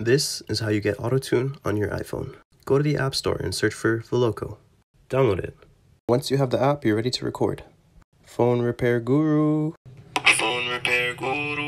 This is how you get AutoTune on your iPhone. Go to the App Store and search for Veloco. Download it. Once you have the app, you're ready to record. Phone Repair Guru. Phone Repair Guru.